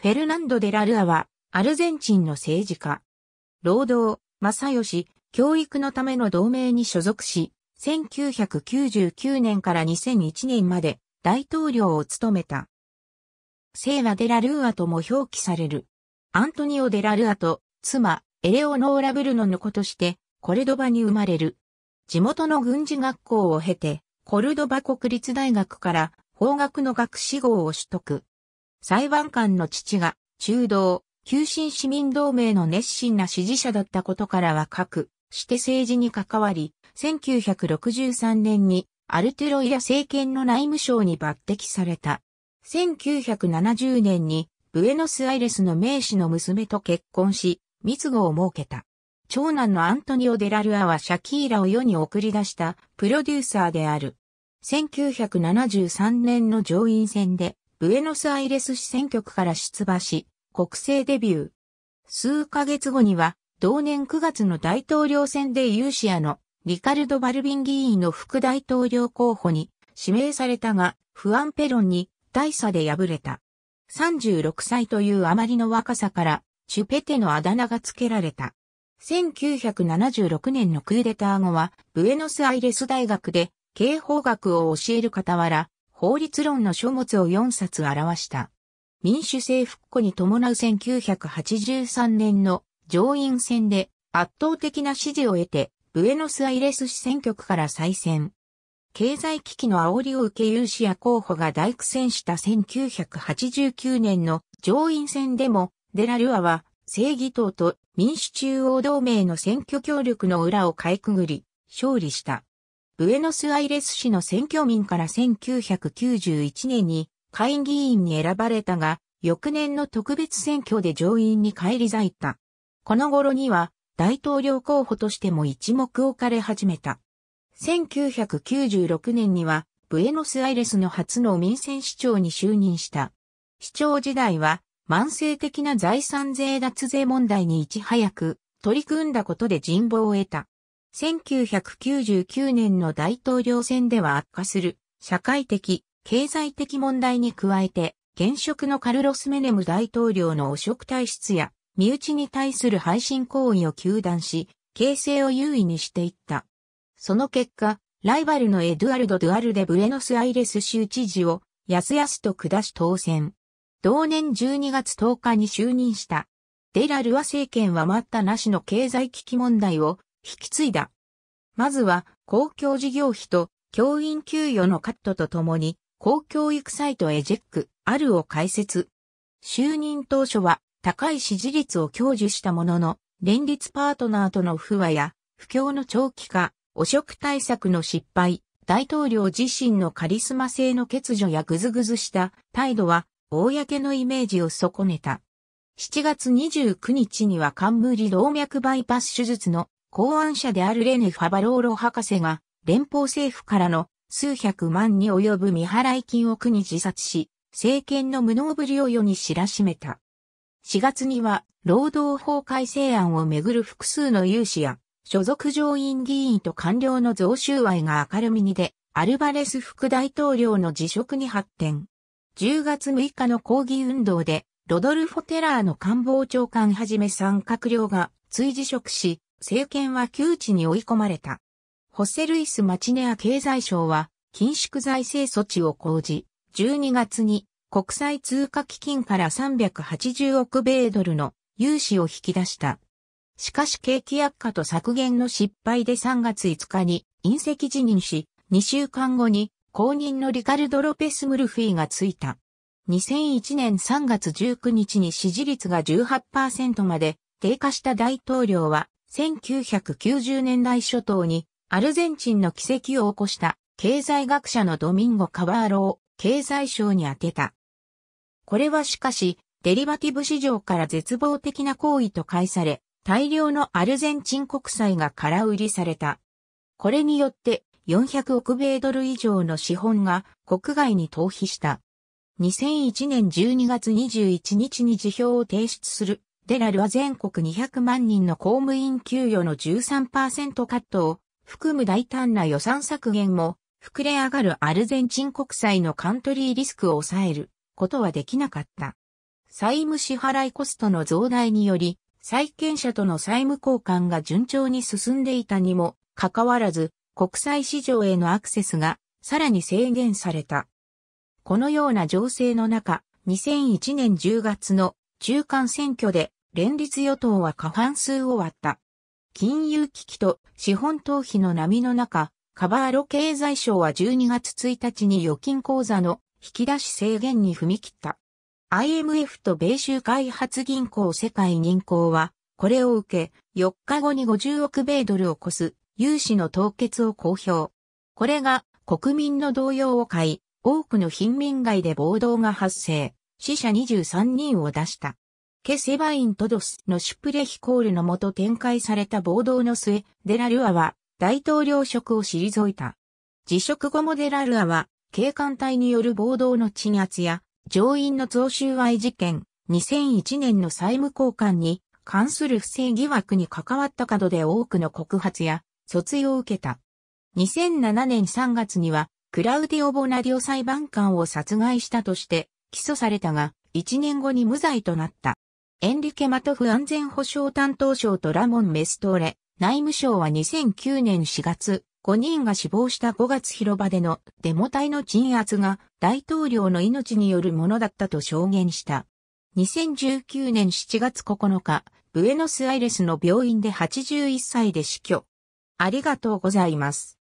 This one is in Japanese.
フェルナンド・デラルアは、アルゼンチンの政治家。労働、正義、教育のための同盟に所属し、1999年から2001年まで大統領を務めた。聖はデラルーアとも表記される。アントニオ・デラルアと妻、エレオノーラ・ブルノの子として、コルドバに生まれる。地元の軍事学校を経て、コルドバ国立大学から法学の学士号を取得。裁判官の父が中道、旧新市民同盟の熱心な支持者だったことからは各して政治に関わり、1963年にアルテロイラ政権の内務省に抜擢された。1970年にブエノスアイレスの名士の娘と結婚し、密語を設けた。長男のアントニオ・デラルアはシャキーラを世に送り出したプロデューサーである。1973年の上院選でブエノスアイレス市選挙区から出馬し、国政デビュー。数ヶ月後には、同年9月の大統領選でユーシアのリカルド・バルビン議員の副大統領候補に指名されたが、フアン・ペロンに大差で敗れた。36歳というあまりの若さから、チュペテのあだ名が付けられた。1976年のクーデター後は、ブエノスアイレス大学で、刑法学を教える傍ら、法律論の書物を4冊表した。民主政復古に伴う1983年の上院選で圧倒的な支持を得て、ブエノスアイレス市選挙区から再選。経済危機の煽りを受け有志や候補が大苦戦した1989年の上院選でも、デラルアは正義党と民主中央同盟の選挙協力の裏をかいくぐり、勝利した。ブエノスアイレス市の選挙民から1991年に会議員に選ばれたが、翌年の特別選挙で上院に返り咲いた。この頃には大統領候補としても一目置かれ始めた。1996年にはブエノスアイレスの初の民選市長に就任した。市長時代は慢性的な財産税脱税問題にいち早く取り組んだことで人望を得た。1999年の大統領選では悪化する社会的、経済的問題に加えて、現職のカルロス・メネム大統領の汚職体質や身内に対する配信行為を求断し、形勢を優位にしていった。その結果、ライバルのエドゥアルド・ドゥアルデ・ブエノス・アイレス州知事をやすやすと下し当選。同年12月10日に就任した。デラルア政権は待ったなしの経済危機問題を引き継いだ。まずは、公共事業費と教員給与のカットとともに、公教育サイトエジェック、あるを開設。就任当初は、高い支持率を享受したものの、連立パートナーとの不和や、不況の長期化、汚職対策の失敗、大統領自身のカリスマ性の欠如やぐずぐずした態度は、公のイメージを損ねた。7月29日には冠動脈バイパス手術の考案者であるレネ・ファバローロ博士が、連邦政府からの数百万に及ぶ未払い金を苦に自殺し、政権の無能ぶりを世に知らしめた。4月には、労働法改正案をめぐる複数の有志や、所属上院議員と官僚の増収賄が明るみにで、アルバレス副大統領の辞職に発展。10月6日の抗議運動で、ロドルフォ・テラーの官房長官はじめ3閣僚が追辞職し、政権は窮地に追い込まれた。ホッセルイス・マチネア経済省は、緊縮財政措置を講じ、12月に国際通貨基金から380億米ドルの融資を引き出した。しかし景気悪化と削減の失敗で3月5日に隕石辞任し、2週間後に公認のリカルド・ロペス・ムルフィがついた。2001年3月19日に支持率が18%まで低下した大統領は1990年代初頭にアルゼンチンの奇跡を起こした経済学者のドミンゴ・カバーロを経済省に当てた。これはしかし、デリバティブ市場から絶望的な行為と解され、大量のアルゼンチン国債が空売りされた。これによって400億米ドル以上の資本が国外に逃避した。2001年12月21日に辞表を提出するデラルは全国200万人の公務員給与の13%カットを含む大胆な予算削減も膨れ上がるアルゼンチン国債のカントリーリスクを抑えることはできなかった。債務支払いコストの増大により、債権者との債務交換が順調に進んでいたにもかかわらず、国際市場へのアクセスがさらに制限された。このような情勢の中、2001年10月の中間選挙で連立与党は過半数を割った。金融危機と資本逃避の波の中、カバーロ経済省は12月1日に預金口座の引き出し制限に踏み切った。IMF と米州開発銀行世界銀行は、これを受け、4日後に50億米ドルを超す融資の凍結を公表。これが国民の動揺を買い、多くの貧民街で暴動が発生、死者23人を出した。ケセバイン・トドスのシュプレヒコールのもと展開された暴動の末、デラルアは大統領職を退いた。辞職後もデラルアは、警官隊による暴動の鎮圧や、上院の増収賄事件、2001年の債務交換に関する不正疑惑に関わった角で多くの告発や、訴追を受けた。2007年3月には、クラウディオ・ボナリオ裁判官を殺害したとして、起訴されたが、1年後に無罪となった。エンリケ・マトフ安全保障担当省とラモン・メストーレ、内務省は2009年4月、5人が死亡した5月広場でのデモ隊の鎮圧が大統領の命によるものだったと証言した。2019年7月9日、ブエノスアイレスの病院で81歳で死去。ありがとうございます。